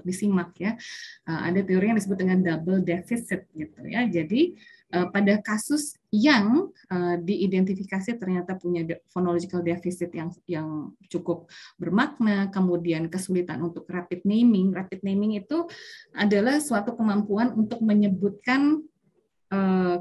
untuk disimak ya. Eh, ada teori yang disebut dengan double deficit gitu ya. Jadi eh, pada kasus yang eh, diidentifikasi ternyata punya phonological deficit yang yang cukup bermakna, kemudian kesulitan untuk rapid naming. Rapid naming itu adalah suatu kemampuan untuk menyebutkan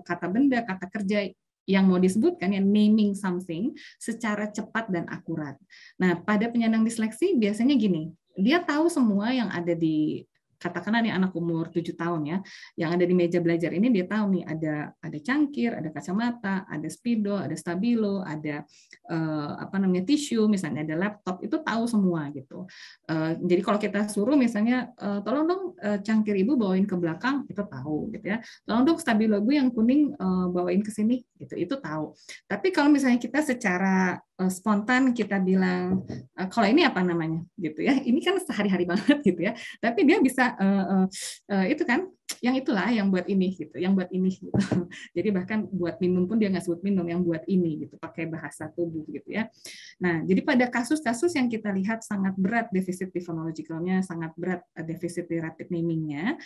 kata benda, kata kerja yang mau disebutkan yang naming something secara cepat dan akurat. Nah, pada penyandang disleksi biasanya gini, dia tahu semua yang ada di katakanlah nih anak umur 7 tahun ya, yang ada di meja belajar ini dia tahu nih ada ada cangkir, ada kacamata, ada spidol, ada stabilo, ada eh, apa namanya tisu, misalnya ada laptop, itu tahu semua gitu. Eh, jadi kalau kita suruh misalnya eh, tolong dong eh, cangkir ibu bawain ke belakang, itu tahu gitu ya. Tolong dong stabilo ibu yang kuning eh, bawain ke sini gitu, itu tahu. Tapi kalau misalnya kita secara Eh, spontan kita bilang eh, kalau ini apa namanya gitu ya ini kan sehari-hari banget gitu ya tapi dia bisa uh, uh, uh, itu kan yang itulah yang buat ini gitu yang buat ini gitu jadi bahkan buat minum pun dia nggak sebut minum yang buat ini gitu pakai bahasa tubuh gitu ya nah jadi pada kasus-kasus yang kita lihat sangat berat defisit di sangat berat defisit di rapid namingnya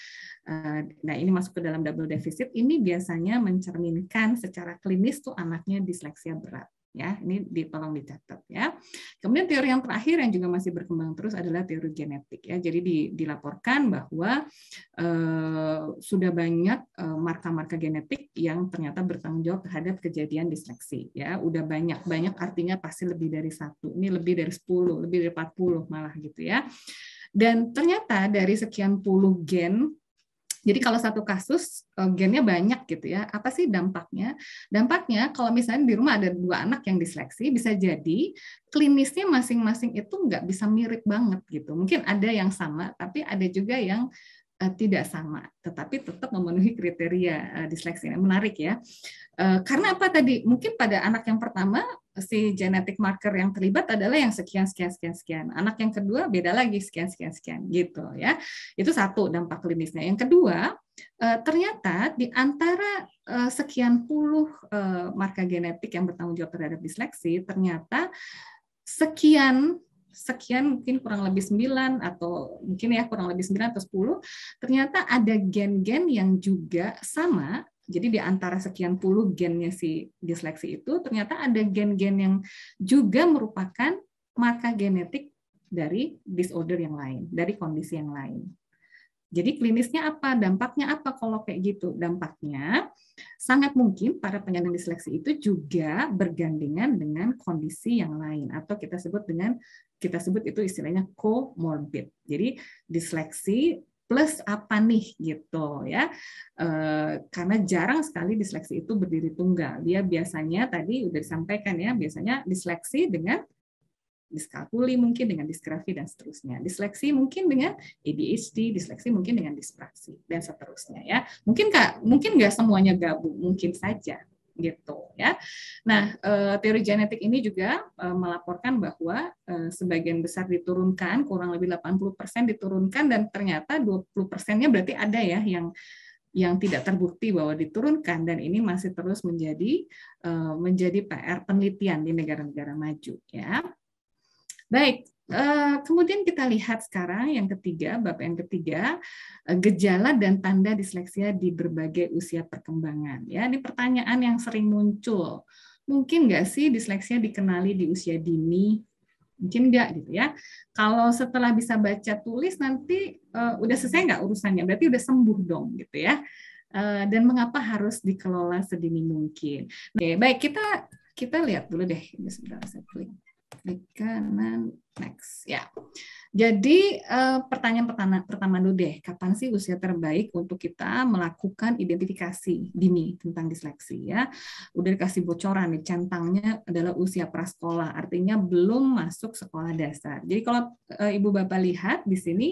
nah ini masuk ke dalam double defisit ini biasanya mencerminkan secara klinis tuh anaknya disleksia berat ya ini di, tolong dicatat ya kemudian teori yang terakhir yang juga masih berkembang terus adalah teori genetik ya jadi dilaporkan bahwa eh, sudah banyak eh, marka-marka eh, genetik yang ternyata bertanggung jawab terhadap kejadian disleksi ya udah banyak banyak artinya pasti lebih dari satu ini lebih dari 10 lebih dari 40 malah gitu ya dan ternyata dari sekian puluh gen jadi kalau satu kasus eh, gennya banyak gitu ya, apa sih dampaknya? Dampaknya kalau misalnya di rumah ada dua anak yang disleksi, bisa jadi klinisnya masing-masing itu nggak bisa mirip banget gitu. Mungkin ada yang sama, tapi ada juga yang eh, tidak sama, tetapi tetap memenuhi kriteria eh, disleksi. Menarik ya, karena apa tadi? Mungkin pada anak yang pertama si genetik marker yang terlibat adalah yang sekian sekian sekian sekian. Anak yang kedua beda lagi sekian sekian sekian gitu ya. Itu satu dampak klinisnya. Yang kedua, eh, ternyata di antara eh, sekian puluh eh, marka genetik yang bertanggung jawab terhadap disleksi, ternyata sekian sekian mungkin kurang lebih 9 atau mungkin ya kurang lebih 9 atau 10 ternyata ada gen-gen yang juga sama jadi di antara sekian puluh gennya si disleksi itu ternyata ada gen-gen yang juga merupakan marka genetik dari disorder yang lain, dari kondisi yang lain. Jadi klinisnya apa? Dampaknya apa kalau kayak gitu? Dampaknya sangat mungkin para penyandang disleksi itu juga bergandengan dengan kondisi yang lain atau kita sebut dengan kita sebut itu istilahnya comorbid. Jadi disleksi plus apa nih gitu ya. E, karena jarang sekali disleksi itu berdiri tunggal. Dia biasanya tadi udah disampaikan ya, biasanya disleksi dengan diskalkuli mungkin dengan disgrafi dan seterusnya. Disleksi mungkin dengan ADHD, disleksi mungkin dengan dispraksi dan seterusnya ya. Mungkin kak, mungkin nggak semuanya gabung, mungkin saja gitu ya. Nah, eh, teori genetik ini juga eh, melaporkan bahwa eh, sebagian besar diturunkan, kurang lebih 80% diturunkan dan ternyata 20%-nya berarti ada ya yang yang tidak terbukti bahwa diturunkan dan ini masih terus menjadi menjadi PR penelitian di negara-negara maju ya. Baik, Eh, kemudian kita lihat sekarang yang ketiga, bab yang ketiga, eh, gejala dan tanda disleksia di berbagai usia perkembangan. Ya, ini pertanyaan yang sering muncul. Mungkin nggak sih disleksia dikenali di usia dini? Mungkin nggak gitu ya. Kalau setelah bisa baca tulis nanti uh, udah selesai nggak urusannya? Berarti udah sembuh dong gitu ya. Uh, dan mengapa harus dikelola sedini mungkin? Oke, baik kita kita lihat dulu deh. Ini sebentar saya klik klik kanan next ya. Jadi eh, pertanyaan pertama, pertama dulu deh, kapan sih usia terbaik untuk kita melakukan identifikasi dini tentang disleksi ya? Udah dikasih bocoran nih, centangnya adalah usia prasekolah, artinya belum masuk sekolah dasar. Jadi kalau eh, ibu bapak lihat di sini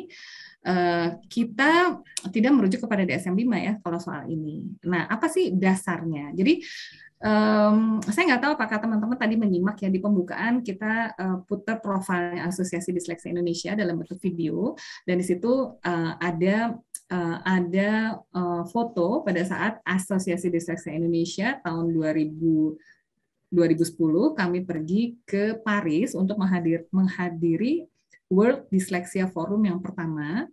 eh, kita tidak merujuk kepada DSM 5 ya kalau soal ini. Nah, apa sih dasarnya? Jadi um, saya nggak tahu apakah teman-teman tadi menyimak ya di pembukaan kita uh, putar profil Asosiasi Disleksia Indonesia dalam bentuk video dan di situ uh, ada uh, ada uh, foto pada saat Asosiasi Disleksia Indonesia tahun 2000 2010 kami pergi ke Paris untuk menghadir, menghadiri World Dyslexia Forum yang pertama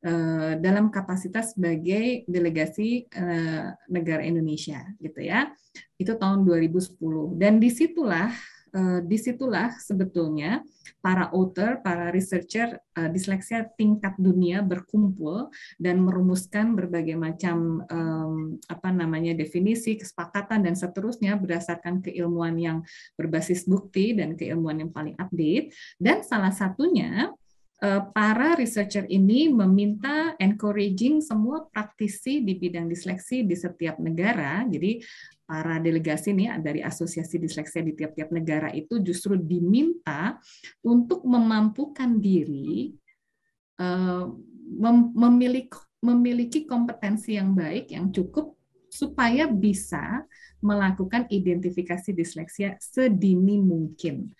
Eh, dalam kapasitas sebagai delegasi eh, negara Indonesia gitu ya itu tahun 2010 dan disitulah eh, disitulah sebetulnya para author, para researcher disleksia tingkat dunia berkumpul dan merumuskan berbagai macam apa namanya definisi, kesepakatan dan seterusnya berdasarkan keilmuan yang berbasis bukti dan keilmuan yang paling update dan salah satunya Eh, para researcher ini meminta encouraging semua praktisi di bidang disleksi di setiap negara. Jadi para delegasi nih dari asosiasi disleksia di tiap-tiap negara itu justru diminta untuk memampukan diri eh, memiliki memiliki kompetensi yang baik yang cukup supaya bisa melakukan identifikasi disleksia sedini mungkin.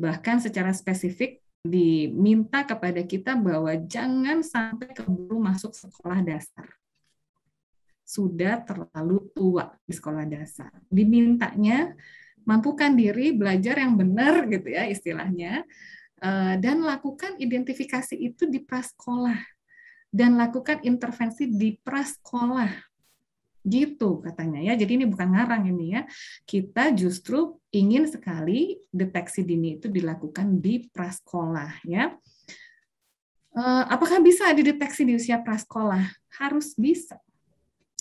Bahkan secara spesifik diminta kepada kita bahwa jangan sampai keburu masuk sekolah dasar. Sudah terlalu tua di sekolah dasar. Dimintanya mampukan diri belajar yang benar gitu ya istilahnya eh, dan lakukan identifikasi itu di prasekolah dan lakukan intervensi di prasekolah gitu katanya ya jadi ini bukan ngarang ini ya kita justru ingin sekali deteksi dini itu dilakukan di prasekolah ya. Eh, apakah bisa dideteksi di usia prasekolah? Harus bisa,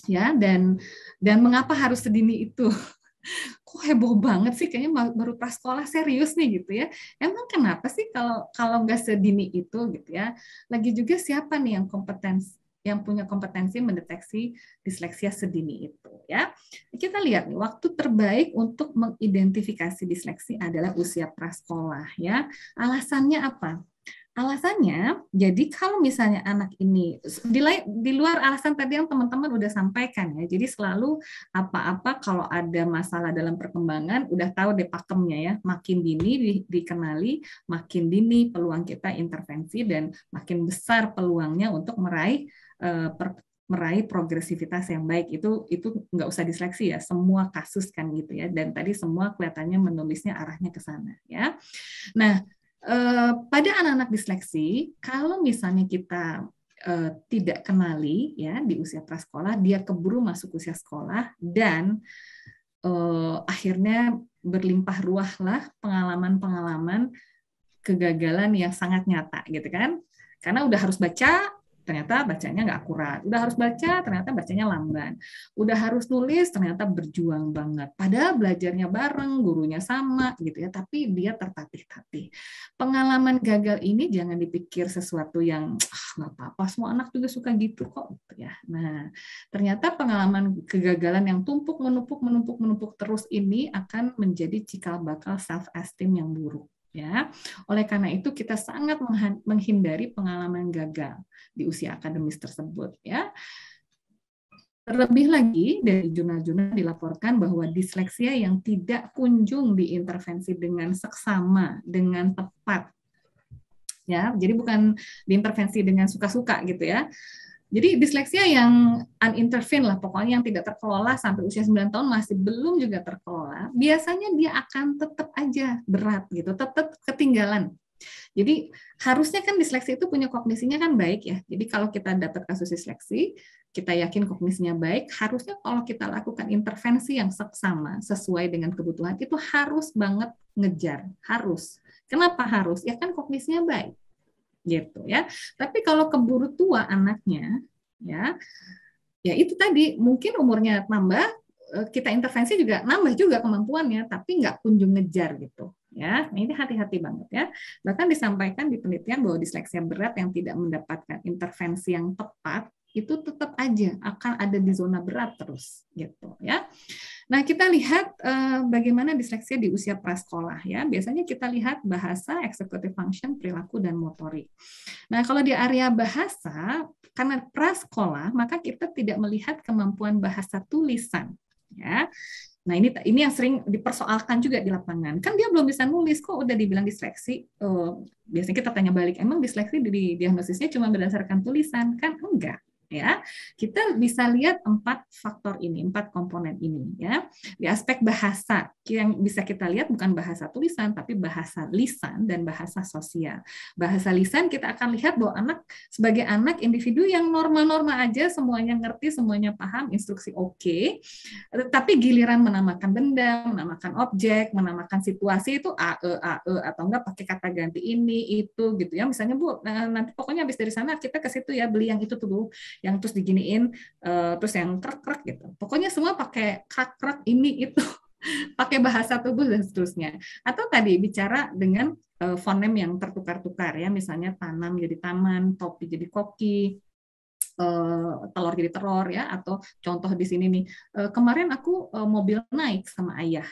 ya. Dan dan mengapa harus sedini itu? Kok heboh banget sih? Kayaknya baru prasekolah serius nih gitu ya. Emang kenapa sih kalau kalau nggak sedini itu gitu ya? Lagi juga siapa nih yang kompetensi yang punya kompetensi mendeteksi disleksia sedini itu ya. Kita lihat nih waktu terbaik untuk mengidentifikasi disleksi adalah usia prasekolah ya. Alasannya apa? Alasannya, jadi kalau misalnya anak ini di, luar alasan tadi yang teman-teman udah sampaikan ya, jadi selalu apa-apa kalau ada masalah dalam perkembangan udah tahu deh pakemnya ya, makin dini di, dikenali, makin dini peluang kita intervensi dan makin besar peluangnya untuk meraih Eh, meraih progresivitas yang baik itu itu nggak usah diseleksi ya semua kasus kan gitu ya dan tadi semua kelihatannya menulisnya arahnya ke sana ya nah eh, pada anak-anak disleksi kalau misalnya kita eh, tidak kenali ya di usia prasekolah dia keburu masuk usia sekolah dan eh, akhirnya berlimpah ruahlah pengalaman-pengalaman kegagalan yang sangat nyata gitu kan karena udah harus baca ternyata bacanya nggak akurat. Udah harus baca, ternyata bacanya lamban. Udah harus tulis, ternyata berjuang banget. Padahal belajarnya bareng, gurunya sama gitu ya, tapi dia tertatih-tatih. Pengalaman gagal ini jangan dipikir sesuatu yang ah, nggak apa-apa, semua anak juga suka gitu kok gitu ya. Nah, ternyata pengalaman kegagalan yang tumpuk menumpuk menumpuk menumpuk terus ini akan menjadi cikal bakal self esteem yang buruk ya. Oleh karena itu kita sangat menghindari pengalaman gagal di usia akademis tersebut ya. Terlebih lagi dari jurnal-jurnal dilaporkan bahwa disleksia yang tidak kunjung diintervensi dengan seksama, dengan tepat ya. Jadi bukan diintervensi dengan suka-suka gitu ya jadi disleksia yang unintervene lah, pokoknya yang tidak terkelola sampai usia 9 tahun masih belum juga terkelola, biasanya dia akan tetap aja berat gitu, tetap ketinggalan. Jadi harusnya kan disleksi itu punya kognisinya kan baik ya. Jadi kalau kita dapat kasus disleksi, kita yakin kognisinya baik, harusnya kalau kita lakukan intervensi yang seksama sesuai dengan kebutuhan itu harus banget ngejar, harus. Kenapa harus? Ya kan kognisinya baik gitu ya. Tapi kalau keburu tua anaknya ya ya itu tadi mungkin umurnya nambah eh, kita intervensi juga nambah juga kemampuannya tapi nggak kunjung ngejar gitu ya nah, ini hati-hati banget ya bahkan disampaikan di penelitian bahwa disleksia berat yang tidak mendapatkan intervensi yang tepat itu tetap aja akan ada di zona berat terus gitu ya. Nah, kita lihat eh, bagaimana disleksia di usia prasekolah ya. Biasanya kita lihat bahasa, executive function, perilaku dan motorik. Nah, kalau di area bahasa karena prasekolah, maka kita tidak melihat kemampuan bahasa tulisan ya. Nah, ini ini yang sering dipersoalkan juga di lapangan. Kan dia belum bisa nulis kok udah dibilang disleksi. Oh, biasanya kita tanya balik, emang disleksi di diagnosisnya cuma berdasarkan tulisan? Kan enggak ya kita bisa lihat empat faktor ini empat komponen ini ya di aspek bahasa yang bisa kita lihat bukan bahasa tulisan tapi bahasa lisan dan bahasa sosial bahasa lisan kita akan lihat bahwa anak sebagai anak individu yang norma-norma aja semuanya ngerti semuanya paham instruksi oke okay, tapi giliran menamakan benda menamakan objek menamakan situasi itu a e a e atau enggak pakai kata ganti ini itu gitu ya misalnya bu eh, nanti pokoknya habis dari sana kita ke situ ya beli yang itu tuh bu yang terus diginiin uh, terus yang krek-krek gitu. Pokoknya semua pakai krek-krek ini itu pakai bahasa tubuh dan seterusnya. Atau tadi bicara dengan uh, fonem yang tertukar-tukar ya, misalnya tanam jadi taman, topi jadi koki, uh, telur jadi telur ya, atau contoh di sini nih, uh, kemarin aku uh, mobil naik sama ayah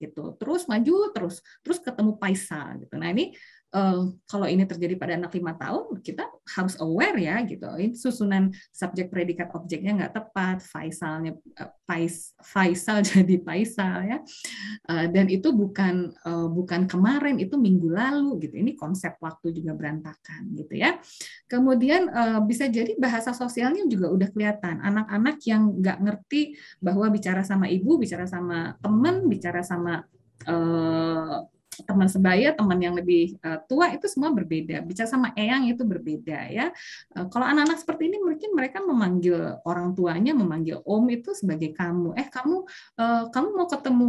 gitu terus maju terus terus ketemu Paisa gitu nah ini Eh, kalau ini terjadi pada anak lima tahun, kita harus aware ya gitu. Ini susunan subjek predikat objeknya nggak tepat, Faisalnya uh, Fais, Faisal jadi Faisal ya. Uh, dan itu bukan uh, bukan kemarin, itu minggu lalu gitu. Ini konsep waktu juga berantakan gitu ya. Kemudian uh, bisa jadi bahasa sosialnya juga udah kelihatan. Anak-anak yang nggak ngerti bahwa bicara sama ibu, bicara sama temen, bicara sama teman sebaya, teman yang lebih eh, tua itu semua berbeda. Bicara sama eyang itu berbeda ya. Eh, kalau anak-anak seperti ini mungkin mereka memanggil orang tuanya, memanggil om itu sebagai kamu. Eh kamu eh, kamu mau ketemu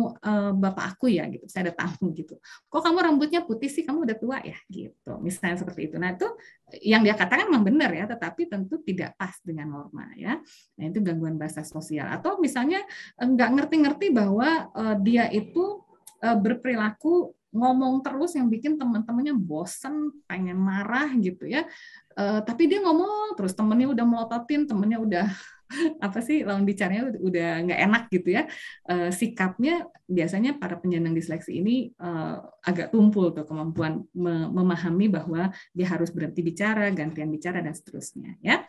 bapak aku ya gitu. Saya ada tamu gitu. Kok kamu rambutnya putih sih? Kamu udah tua ya gitu. Misalnya seperti itu. Nah itu yang dia katakan memang benar ya, tetapi tentu tidak pas dengan norma ya. Nah itu gangguan bahasa sosial atau misalnya nggak ngerti-ngerti bahwa dia itu berperilaku ngomong terus yang bikin teman-temannya bosen, pengen marah gitu ya. Uh, tapi dia ngomong terus temennya udah melototin, temennya udah apa sih lawan bicaranya udah nggak enak gitu ya uh, sikapnya biasanya para penyandang disleksi ini uh, agak tumpul tuh kemampuan memahami bahwa dia harus berhenti bicara gantian bicara dan seterusnya ya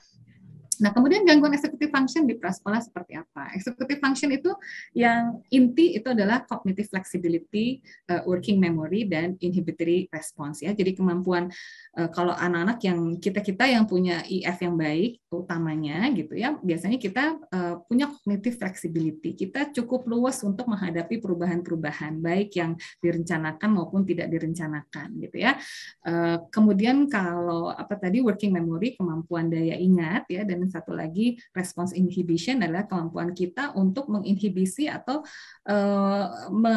Nah, kemudian gangguan eksekutif function di prasekolah seperti apa? Eksekutif function itu yang inti itu adalah cognitive flexibility, uh, working memory, dan inhibitory response ya. Jadi kemampuan uh, kalau anak-anak yang kita-kita yang punya IF yang baik utamanya gitu ya, biasanya kita uh, punya cognitive flexibility. Kita cukup luas untuk menghadapi perubahan-perubahan baik yang direncanakan maupun tidak direncanakan gitu ya. Uh, kemudian kalau apa tadi working memory, kemampuan daya ingat ya dan satu lagi response inhibition adalah kemampuan kita untuk menginhibisi atau eh, me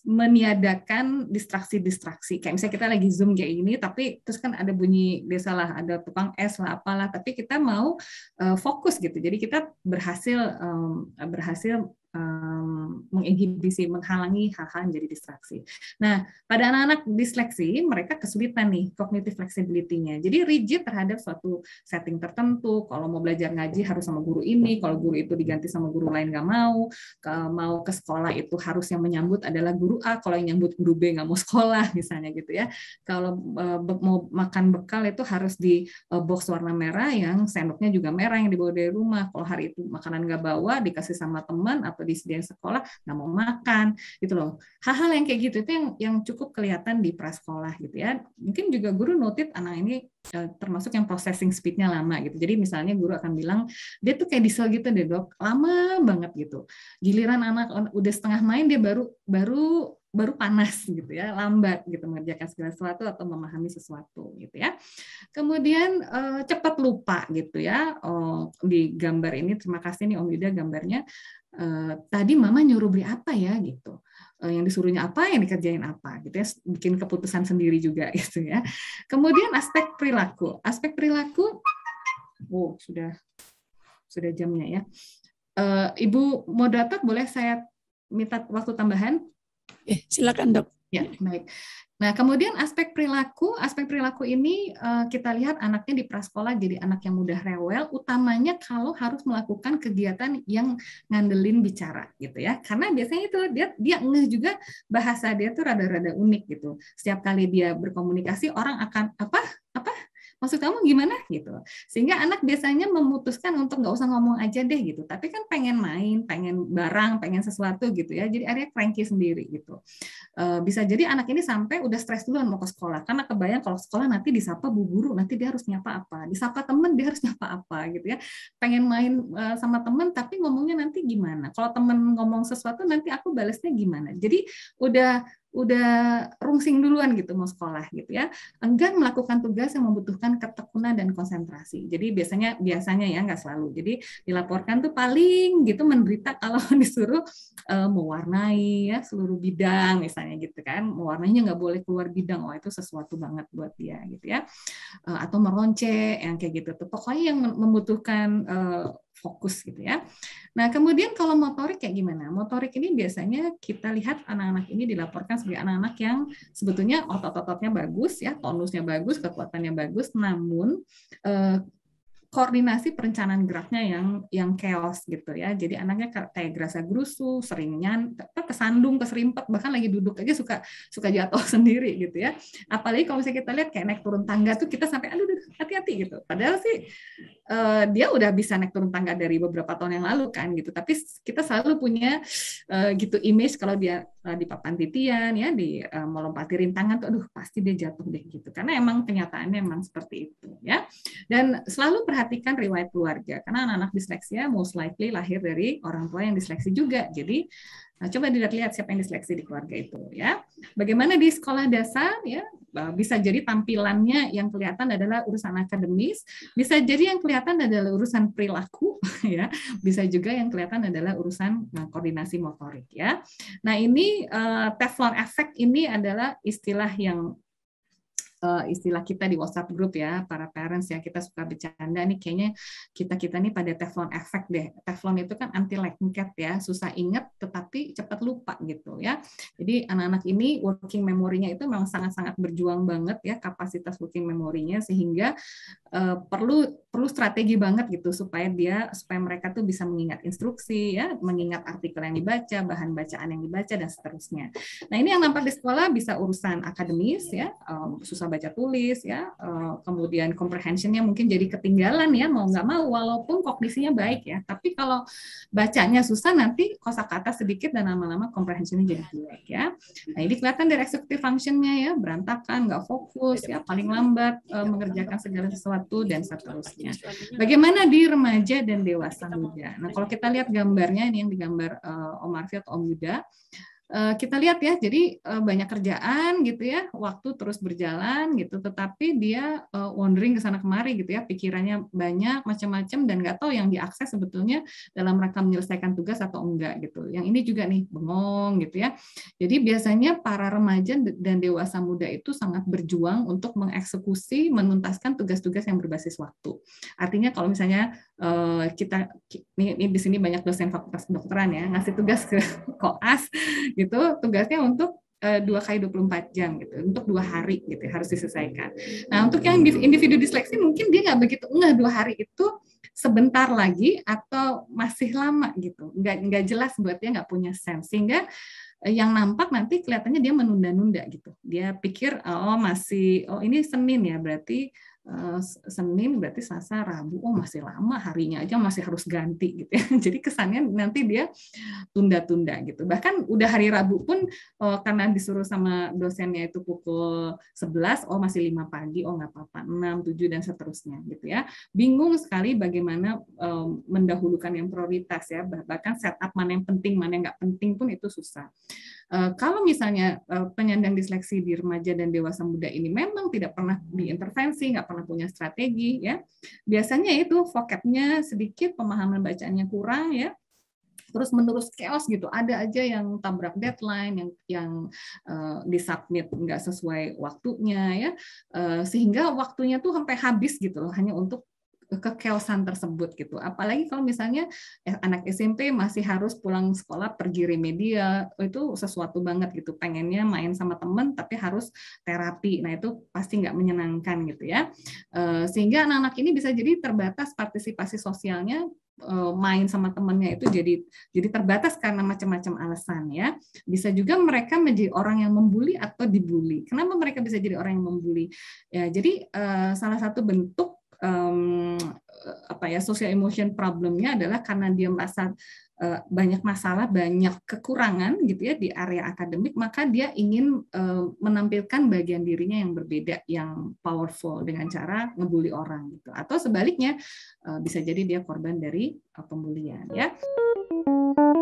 meniadakan distraksi-distraksi. Kayak misalnya kita lagi zoom kayak ini, tapi terus kan ada bunyi biasalah, ada tukang es lah, apalah. Tapi kita mau uh, fokus gitu. Jadi kita berhasil um, berhasil um, menginhibisi, menghalangi hal-hal yang jadi distraksi. Nah, pada anak-anak disleksi, mereka kesulitan nih kognitif fleksibilitinya. Jadi rigid terhadap suatu setting tertentu. Kalau mau belajar ngaji harus sama guru ini, kalau guru itu diganti sama guru lain nggak mau. ke, mau ke sekolah itu harus yang menyambut adalah guru A, kalau yang nyambut guru B nggak mau sekolah misalnya gitu ya. Kalau uh, mau makan bekal itu harus di uh, box warna merah yang sendoknya juga merah yang dibawa dari rumah. Kalau hari itu makanan nggak bawa dikasih sama teman atau atau disediain sekolah nggak mau makan gitu loh hal-hal yang kayak gitu itu yang yang cukup kelihatan di prasekolah gitu ya mungkin juga guru notit anak ini eh, termasuk yang processing speednya lama gitu. Jadi misalnya guru akan bilang dia tuh kayak diesel gitu deh dok, lama banget gitu. Giliran anak udah setengah main dia baru baru baru panas gitu ya, lambat gitu mengerjakan segala sesuatu atau memahami sesuatu gitu ya. Kemudian eh, cepat lupa gitu ya. Oh, di gambar ini terima kasih nih Om Yuda gambarnya Eh, tadi mama nyuruh beli apa ya gitu eh, yang disuruhnya apa yang dikerjain apa gitu ya bikin keputusan sendiri juga gitu ya kemudian aspek perilaku aspek perilaku oh sudah sudah jamnya ya eh, ibu mau moderator boleh saya minta waktu tambahan eh, silakan dok Ya, hmm. baik. Nah, kemudian aspek perilaku, aspek perilaku ini eh, kita lihat anaknya di prasekolah jadi anak yang mudah rewel, utamanya kalau harus melakukan kegiatan yang ngandelin bicara gitu ya. Karena biasanya itu dia dia ngeh juga bahasa dia tuh rada-rada unik gitu. Setiap kali dia berkomunikasi orang akan apa? Apa? maksud kamu gimana gitu sehingga anak biasanya memutuskan untuk nggak usah ngomong aja deh gitu tapi kan pengen main pengen barang pengen sesuatu gitu ya jadi akhirnya cranky sendiri gitu eh, bisa jadi anak ini sampai udah stres duluan mau ke sekolah karena kebayang kalau sekolah nanti disapa bu guru nanti dia harus nyapa apa disapa temen dia harus nyapa apa gitu ya pengen main eh, sama temen tapi ngomongnya nanti gimana kalau temen ngomong sesuatu nanti aku balasnya gimana jadi udah udah rungsing duluan gitu mau sekolah gitu ya enggan melakukan tugas yang membutuhkan ketekunan dan konsentrasi jadi biasanya biasanya ya nggak selalu jadi dilaporkan tuh paling gitu menderita kalau disuruh e, mewarnai ya seluruh bidang misalnya gitu kan mewarnainya nggak boleh keluar bidang oh itu sesuatu banget buat dia gitu ya e, atau meronce yang kayak gitu tuh pokoknya yang membutuhkan e, fokus gitu ya. Nah, kemudian kalau motorik kayak gimana? Motorik ini biasanya kita lihat anak-anak ini dilaporkan sebagai anak-anak yang sebetulnya otot-ototnya bagus ya, tonusnya bagus, kekuatannya bagus, namun eh, koordinasi perencanaan geraknya yang yang chaos gitu ya. Jadi anaknya kayak gerasa gerusu, seringnya kesandung, keserimpet, bahkan lagi duduk aja suka suka jatuh sendiri gitu ya. Apalagi kalau misalnya kita lihat kayak naik turun tangga tuh kita sampai aduh hati-hati gitu. Padahal sih uh, dia udah bisa naik turun tangga dari beberapa tahun yang lalu kan gitu. Tapi kita selalu punya uh, gitu image kalau dia Eh, di papan titian ya di uh, melompati rintangan tuh aduh pasti dia jatuh deh gitu karena emang kenyataannya emang seperti itu ya dan selalu perhatikan riwayat keluarga karena anak-anak disleksia most likely lahir dari orang tua yang disleksi juga jadi Nah, coba dilihat siapa yang diseleksi di keluarga itu ya. Bagaimana di sekolah dasar ya, e, bisa jadi tampilannya yang kelihatan adalah urusan akademis, bisa jadi yang kelihatan adalah urusan perilaku ya, bisa juga yang kelihatan adalah urusan e, koordinasi motorik ya. Nah, ini uh, Teflon effect ini adalah istilah yang Eh, istilah kita di WhatsApp group ya para parents ya kita suka bercanda nih kayaknya kita kita nih pada teflon efek deh teflon itu kan anti lengket ya susah ingat tetapi cepat lupa gitu ya jadi anak-anak ini working memorinya itu memang sangat-sangat berjuang banget ya kapasitas working memorinya sehingga uh, perlu perlu strategi banget gitu supaya dia supaya mereka tuh bisa mengingat instruksi ya mengingat artikel yang dibaca bahan bacaan yang dibaca dan seterusnya nah ini yang nampak di sekolah bisa urusan akademis ya um, susah baca tulis ya eh, kemudian comprehensionnya mungkin jadi ketinggalan ya mau nggak mau walaupun kognisinya baik ya tapi kalau bacanya susah nanti kosakata sedikit dan lama-lama comprehensionnya jadi jelek ya nah ini kelihatan dari executive functionnya ya berantakan nggak fokus ya paling lambat eh, mengerjakan segala sesuatu dan seterusnya bagaimana di remaja dan dewasa muda nah kalau kita lihat gambarnya ini yang digambar eh, Om Arfi atau Om Yuda Eh, kita lihat ya, jadi eh, banyak kerjaan gitu ya, waktu terus berjalan gitu, tetapi dia eh, wandering ke sana kemari gitu ya, pikirannya banyak macam-macam dan nggak tahu yang diakses sebetulnya dalam rangka menyelesaikan tugas atau enggak gitu. Yang ini juga nih bengong gitu ya. Jadi biasanya para remaja dan dewasa muda itu sangat berjuang untuk mengeksekusi, menuntaskan tugas-tugas yang berbasis waktu. Artinya kalau misalnya kita ini, ini di sini banyak dosen fakultas kedokteran ya ngasih tugas ke koas gitu tugasnya untuk eh, dua kali 24 jam gitu untuk dua hari gitu harus diselesaikan. Nah untuk yang individu disleksi mungkin dia nggak begitu nggak dua hari itu sebentar lagi atau masih lama gitu nggak nggak jelas buat dia nggak punya sense sehingga eh, yang nampak nanti kelihatannya dia menunda-nunda gitu dia pikir oh masih oh ini Senin ya berarti Eh, Senin berarti Selasa Rabu oh masih lama harinya aja masih harus ganti gitu ya jadi kesannya nanti dia tunda-tunda gitu bahkan udah hari Rabu pun eh, karena disuruh sama dosennya itu pukul 11 oh masih lima pagi oh nggak apa-apa 6 7 dan seterusnya gitu ya bingung sekali bagaimana eh, mendahulukan yang prioritas ya bahkan setup mana yang penting mana yang nggak penting pun itu susah Eh, kalau misalnya eh, penyandang disleksi di remaja dan dewasa muda ini memang tidak pernah diintervensi, nggak pernah punya strategi, ya biasanya itu vokapnya sedikit, pemahaman bacaannya kurang, ya terus menerus chaos gitu ada aja yang tabrak deadline yang yang uh, disubmit nggak sesuai waktunya ya uh, sehingga waktunya tuh sampai habis gitu loh hanya untuk kekeosan tersebut gitu. Apalagi kalau misalnya eh, anak SMP masih harus pulang sekolah pergi remedial, itu sesuatu banget gitu. Pengennya main sama temen tapi harus terapi. Nah itu pasti nggak menyenangkan gitu ya. Eh, sehingga anak-anak ini bisa jadi terbatas partisipasi sosialnya eh, main sama temennya itu jadi jadi terbatas karena macam-macam alasan ya. Bisa juga mereka menjadi orang yang membuli atau dibully. Kenapa mereka bisa jadi orang yang membuli? Ya, jadi salah satu bentuk um, apa ya social emotion problemnya adalah karena dia merasa uh, banyak masalah, banyak kekurangan gitu ya di area akademik, maka dia ingin uh, menampilkan bagian dirinya yang berbeda, yang powerful dengan cara ngebully orang gitu. Atau sebaliknya uh, bisa jadi dia korban dari uh, pembulian ya.